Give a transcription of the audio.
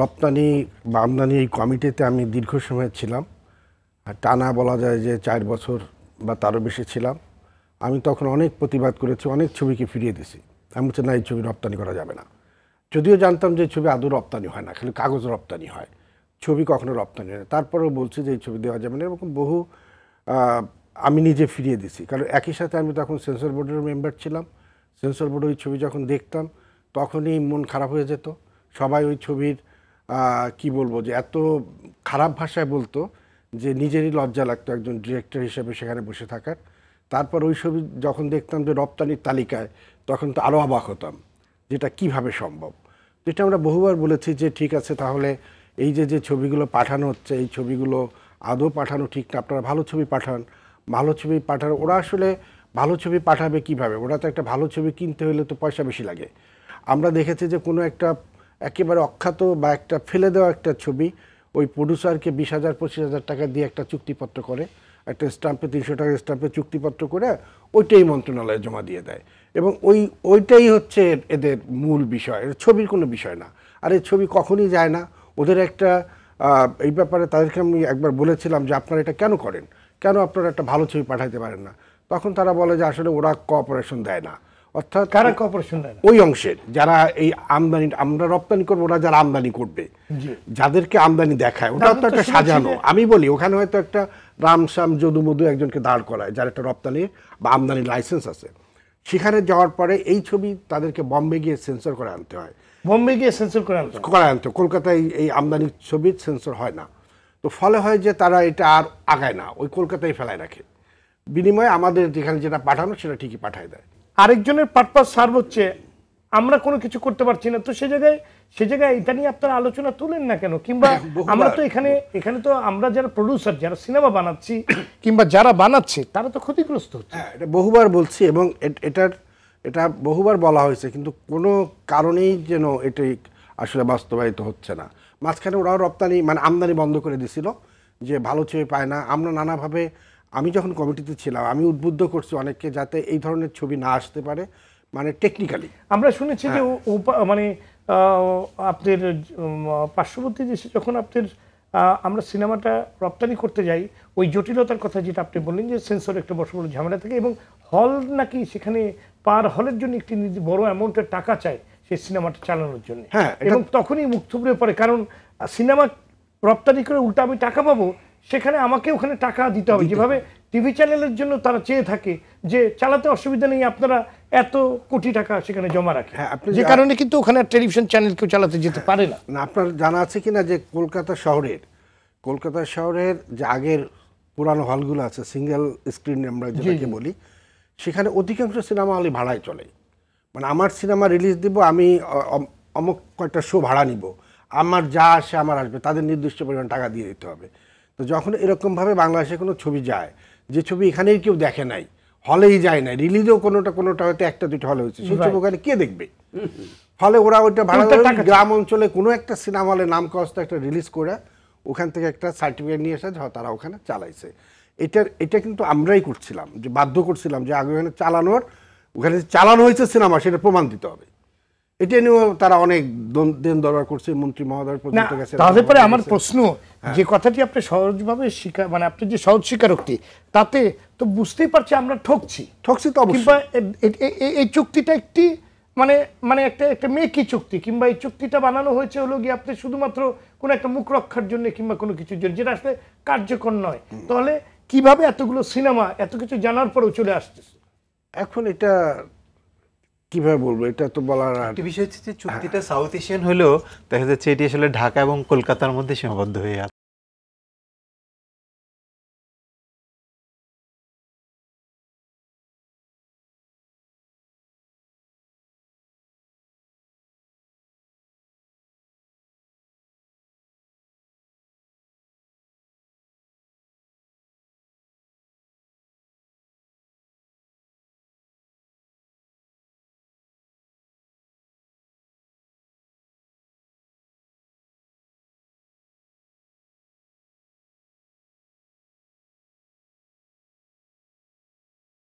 রপ্তানি বা আমদানি এই কমিটিতে আমি দীর্ঘ সময় ছিলাম টানা বলা যায় যে চার বছর বা তারও বেশি ছিলাম আমি তখন অনেক প্রতিবাদ করেছি অনেক ছবিকে ফিরিয়ে দিছি আমি বলছি না এই ছবি রপ্তানি করা যাবে না যদিও জানতাম যে ছবি আদৌ রপ্তানি হয় না খালি কাগজ রপ্তানি হয় ছবি কখনো রপ্তানি হয় না তারপরেও বলছি যে এই ছবি দেওয়া যাবে না এরকম বহু আমি নিজে ফিরিয়ে দিছি কারণ একই সাথে আমি তখন সেন্সর বোর্ডের মেম্বার ছিলাম সেন্সর বোর্ডের ওই ছবি যখন দেখতাম তখনই মন খারাপ হয়ে যেত সবাই ওই ছবির কি বলবো যে এত খারাপ ভাষায় বলতো যে নিজেরই লজ্জা লাগতো একজন ডিরেক্টর হিসেবে সেখানে বসে থাকার তারপর ওই ছবি যখন দেখতাম যে রপ্তানির তালিকায় তখন তো আরও অবাক হতাম যেটা কিভাবে সম্ভব যেটা আমরা বহুবার বলেছি যে ঠিক আছে তাহলে এই যে যে ছবিগুলো পাঠানো হচ্ছে এই ছবিগুলো আদৌ পাঠানো ঠিক না আপনারা ভালো ছবি পাঠান ভালো ছবি পাঠান ওরা আসলে ভালো ছবি পাঠাবে কিভাবে ওরা তো একটা ভালো ছবি কিনতে হলে তো পয়সা বেশি লাগে আমরা দেখেছি যে কোনো একটা একেবারে অখ্যাত বা একটা ফেলে দেওয়া একটা ছবি ওই প্রডিউসারকে বিশ হাজার পঁচিশ হাজার টাকা দিয়ে একটা চুক্তিপত্র করে একটা স্ট্যাম্পে তিনশো টাকার স্ট্যাম্পে চুক্তিপত্র করে ওইটাই মন্ত্রণালয়ে জমা দিয়ে দেয় এবং ওই ওইটাই হচ্ছে এদের মূল বিষয় ছবির কোনো বিষয় না আর এই ছবি কখনই যায় না ওদের একটা এই ব্যাপারে তাদেরকে আমি একবার বলেছিলাম যে আপনারা এটা কেন করেন কেন আপনারা একটা ভালো ছবি পাঠাতে পারেন না তখন তারা বলে যে আসলে ওরা কোঅপারেশন দেয় না অর্থাৎ কারা কর্পোরেশন ওই অংশের যারা এই আমদানি আমরা রপ্তানি করবো ওরা যারা আমদানি করবে যাদেরকে আমদানি দেখায় ওটা তো একটা সাজানো আমি বলি ওখানে হয়তো একটা রামসাম যদুমধু একজনকে দাঁড় করায় যার একটা রপ্তানি বা আমদানি লাইসেন্স আছে সেখানে যাওয়ার পরে এই ছবি তাদেরকে বম্বে গিয়ে সেন্সর করে আনতে হয় বম্বে গিয়ে সেন্সর করে আনতে করে আনতে কলকাতায় এই আমদানি ছবি সেন্সর হয় না তো ফলে হয় যে তারা এটা আর আগায় না ওই কলকাতায় ফেলায় রাখে বিনিময়ে আমাদের যেখানে যেটা পাঠানো সেটা ঠিকই পাঠায় দেয় আরেকজনের পারপাস সার্ভ হচ্ছে আমরা কোনো কিছু করতে পারছি না তো সে জায়গায় সে জায়গায় এটা নিয়ে আপনারা আলোচনা তুলেন না কেন কিংবা আমরা তো এখানে এখানে তো আমরা যারা প্রডিউসার যারা সিনেমা বানাচ্ছি কিংবা যারা বানাচ্ছে তারা তো ক্ষতিগ্রস্ত হচ্ছে হ্যাঁ, এটা বহুবার বলছি এবং এটার এটা বহুবার বলা হয়েছে কিন্তু কোনো কারণেই যেন এটাই আসলে বাস্তবায়িত হচ্ছে না মাঝখানে ওরাও রপ্তানি মানে আমদানি বন্ধ করে দিছিল যে ভালো চেয়ে পায় না আমরা নানাভাবে আমি যখন কমিটিতে ছিলাম আমি উদ্বুদ্ধ করছি অনেককে যাতে এই ধরনের ছবি না আসতে পারে মানে টেকনিক্যালি আমরা শুনেছি যে হ্যাঁ। মানে আপনার পার্শ্ববর্তী দেশে যখন আপনার আমরা সিনেমাটা রপ্তানি করতে যাই ওই জটিলতার কথা যেটা আপনি বললেন যে সেন্সর একটা বড় বড় ঝামেলা থাকে এবং হল নাকি সেখানে পার হলের জন্য একটি বড় অ্যামাউন্টের টাকা চায় সেই সিনেমাটা চালানোর জন্য হ্যাঁ, এবং তখনই মুখ থুবড়ে পড়ে কারণ সিনেমা রপ্তানি করে উল্টা আমি টাকা পাবো সেখানে আমাকে ওখানে টাকা দিতে হবে যেভাবে টিভি চ্যানেলের জন্য তারা চেয়ে থাকে যে চালাতে অসুবিধা নেই আপনারা এত কোটি টাকা সেখানে জমা রাখে হ্যাঁ, যে কারণে কিন্তু ওখানে টেলিভিশন চ্যানেল কেউ চালাতে যেতে পারে না আপনার জানা আছে কি না যে কলকাতা শহরের কলকাতা শহরের যে আগের পুরানো হলগুলো আছে সিঙ্গেল স্ক্রিন আমরা যেটাকে বলি সেখানে অধিকাংশ সিনেমা হলে ভাড়ায় চলে মানে আমার সিনেমা রিলিজ দিব আমি অমুক কয়েকটা শো ভাড়া নিব আমার যা আসে আমার আসবে তাদের নির্দিষ্ট পরিমাণ টাকা দিয়ে দিতে হবে তো যখন এরকমভাবে বাংলাদেশে কোনো ছবি যায় যে ছবি এখানেই কেউ দেখে নাই হলেই যায় না রিলিজও কোনোটা কোনোটা হয়তো একটা দুটো হলে হয়েছে সেই ছবি ওখানে কে দেখবে ফলে ওরা ওইটা ভাড়া গ্রাম অঞ্চলে কোনো একটা সিনেমা হলে নাম কস্ত একটা রিলিজ করে ওখান থেকে একটা সার্টিফিকেট নিয়ে এসে তারা ওখানে চালাইছে এটার এটা কিন্তু আমরাই করছিলাম যে বাধ্য করছিলাম যে আগে ওখানে চালানোর ওখানে চালানো হয়েছে সিনেমা সেটা প্রমাণ দিতে হবে এটা নিয়েও তারা অনেক দেন দরবার করছে মন্ত্রী মহোদয় পর্যন্ত গেছে তাদের পরে আমার প্রশ্ন হ্যাঁ। যে কথাটি আপনি সহজভাবে স্বীকার মানে আপনি যে সহজ স্বীকারোক্তি তাতে তো বুঝতেই পারছি আমরা ঠকছি ঠকছি তো কিংবা এই চুক্তিটা একটি মানে মানে একটা একটা মেকি চুক্তি কিংবা এই চুক্তিটা বানানো হয়েছে হলো গিয়ে আপনি শুধুমাত্র কোনো একটা মুখ রক্ষার জন্য কিংবা কোনো কিছুর জন্য যেটা আসলে কার্যকর নয় তাহলে কিভাবে এতগুলো সিনেমা এত কিছু জানার পরেও চলে আসতেছে এখন এটা কিভাবে বলবো এটা তো বলার আর বিষয় হচ্ছে যে চুক্তিটা সাউথ এশিয়ান হলেও দেখা যাচ্ছে এটি আসলে ঢাকা এবং কলকাতার মধ্যে সীমাবদ্ধ হয়ে আছে